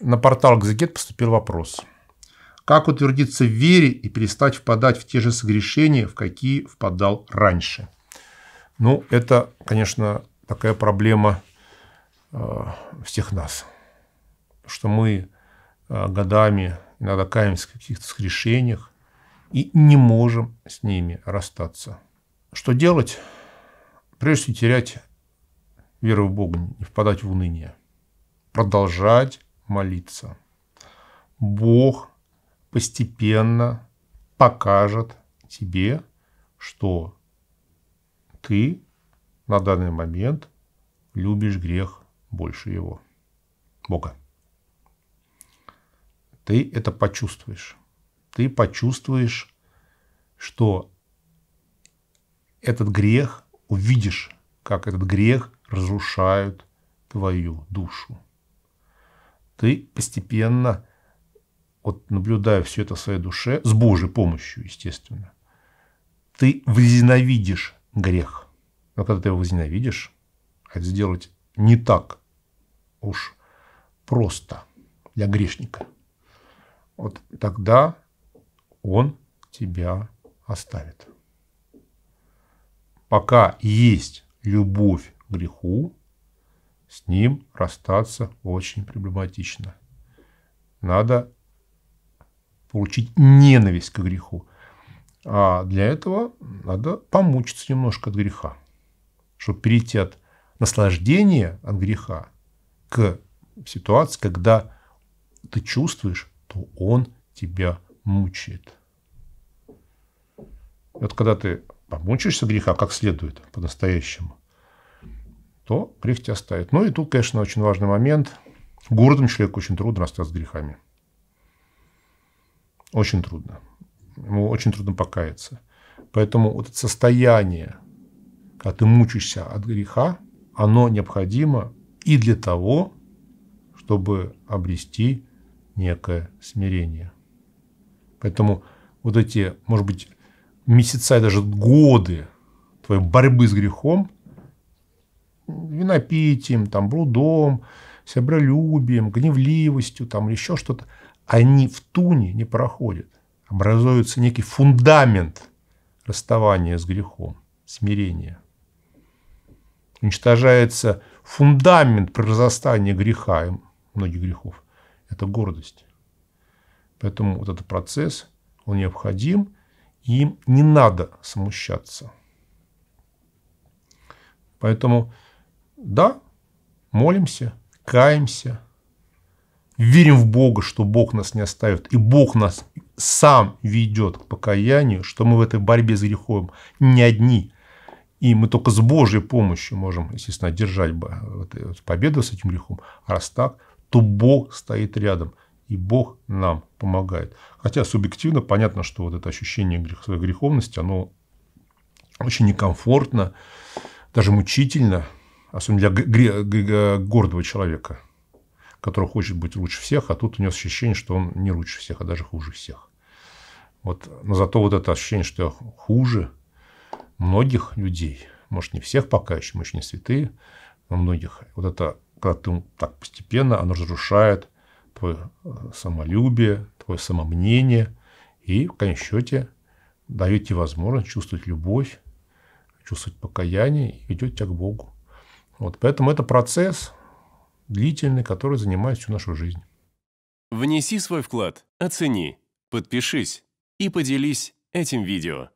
на портал «Экзегет» поступил вопрос. Как утвердиться в вере и перестать впадать в те же согрешения, в какие впадал раньше? Ну, это, конечно, такая проблема э, всех нас, что мы э, годами иногда каемся в каких-то согрешениях и не можем с ними расстаться. Что делать? Прежде всего, терять веру в Бога, не впадать в уныние, продолжать молиться. Бог постепенно покажет тебе, что ты на данный момент любишь грех больше его, Бога. Ты это почувствуешь. Ты почувствуешь, что этот грех увидишь, как этот грех разрушает твою душу ты постепенно, вот наблюдая все это в своей душе, с Божьей помощью, естественно, ты возненавидишь грех. Но когда ты его возненавидишь, это сделать не так уж просто для грешника. Вот тогда он тебя оставит. Пока есть любовь к греху, с ним расстаться очень проблематично. Надо получить ненависть к греху. А для этого надо помучиться немножко от греха, чтобы перейти от наслаждения от греха к ситуации, когда ты чувствуешь, то он тебя мучает. И вот когда ты помучаешься греха как следует, по-настоящему, то грех тебя оставит. Ну и тут, конечно, очень важный момент. Гордым человеку очень трудно расстаться с грехами. Очень трудно. Ему очень трудно покаяться. Поэтому вот это состояние, когда ты мучаешься от греха, оно необходимо и для того, чтобы обрести некое смирение. Поэтому вот эти, может быть, месяца и даже годы твоей борьбы с грехом – винопитием, там, блудом, себролюбием, гневливостью, там, или еще что-то, они в туне не проходят. Образуется некий фундамент расставания с грехом, смирения. Уничтожается фундамент прирастания греха, многих грехов. Это гордость. Поэтому вот этот процесс, он необходим, и им не надо смущаться. Поэтому да, молимся, каемся, верим в Бога, что Бог нас не оставит, и Бог нас сам ведет к покаянию, что мы в этой борьбе с грехом не одни. И мы только с Божьей помощью можем, естественно, держать победу с этим грехом. А раз так, то Бог стоит рядом, и Бог нам помогает. Хотя субъективно понятно, что вот это ощущение грех, своей греховности, оно очень некомфортно, даже мучительно – Особенно для гордого человека, который хочет быть лучше всех, а тут у него ощущение, что он не лучше всех, а даже хуже всех. Вот. Но зато вот это ощущение, что я хуже многих людей, может, не всех пока еще, мы еще не святые, но многих. Вот это, когда ты так постепенно, оно разрушает твое э, самолюбие, твое самомнение, и в конечном счете дает тебе возможность чувствовать любовь, чувствовать покаяние и ведет тебя к Богу. Вот, поэтому это процесс длительный, который занимает всю нашу жизнь. Внеси свой вклад, оцени, подпишись и поделись этим видео.